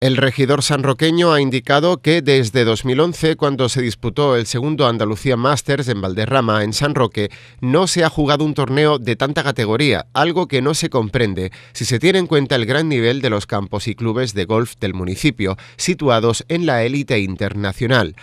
El regidor sanroqueño ha indicado que desde 2011, cuando se disputó el segundo Andalucía Masters en Valderrama, en San Roque, no se ha jugado un torneo de tanta categoría, algo que no se comprende si se tiene en cuenta el gran nivel de los campos y clubes de golf del municipio, situados en la élite internacional.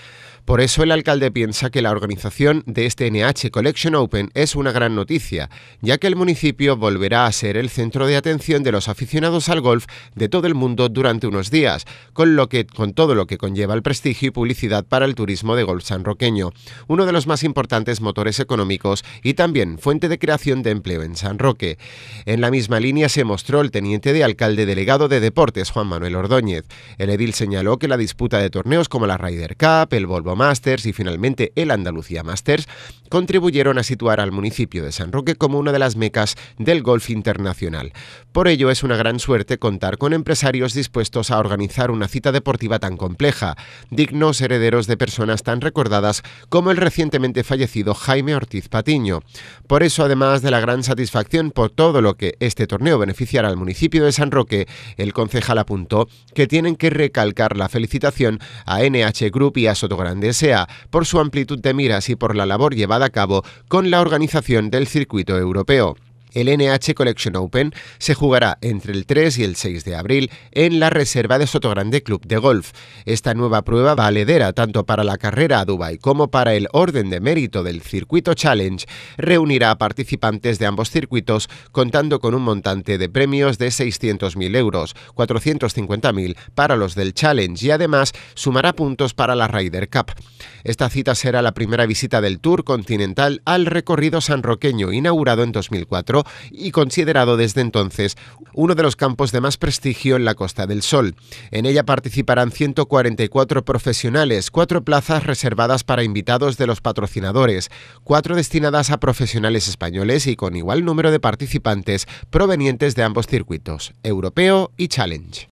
Por eso el alcalde piensa que la organización de este NH Collection Open es una gran noticia, ya que el municipio volverá a ser el centro de atención de los aficionados al golf de todo el mundo durante unos días, con, lo que, con todo lo que conlleva el prestigio y publicidad para el turismo de golf sanroqueño, uno de los más importantes motores económicos y también fuente de creación de empleo en San Roque. En la misma línea se mostró el teniente de alcalde delegado de Deportes, Juan Manuel Ordóñez. El edil señaló que la disputa de torneos como la Ryder Cup, el Volvo Masters y finalmente el Andalucía Masters, contribuyeron a situar al municipio de San Roque como una de las mecas del golf internacional. Por ello es una gran suerte contar con empresarios dispuestos a organizar una cita deportiva tan compleja, dignos herederos de personas tan recordadas como el recientemente fallecido Jaime Ortiz Patiño. Por eso, además de la gran satisfacción por todo lo que este torneo beneficiará al municipio de San Roque, el concejal apuntó que tienen que recalcar la felicitación a NH Group y a Sotogrande desea por su amplitud de miras y por la labor llevada a cabo con la organización del circuito europeo. El NH Collection Open se jugará entre el 3 y el 6 de abril en la reserva de Sotogrande Club de Golf. Esta nueva prueba valedera tanto para la carrera a Dubai como para el orden de mérito del circuito Challenge reunirá a participantes de ambos circuitos contando con un montante de premios de 600.000 euros, 450.000 para los del Challenge y además sumará puntos para la Ryder Cup. Esta cita será la primera visita del Tour Continental al recorrido sanroqueño inaugurado en 2004 y considerado desde entonces uno de los campos de más prestigio en la Costa del Sol. En ella participarán 144 profesionales, cuatro plazas reservadas para invitados de los patrocinadores, cuatro destinadas a profesionales españoles y con igual número de participantes provenientes de ambos circuitos, europeo y challenge.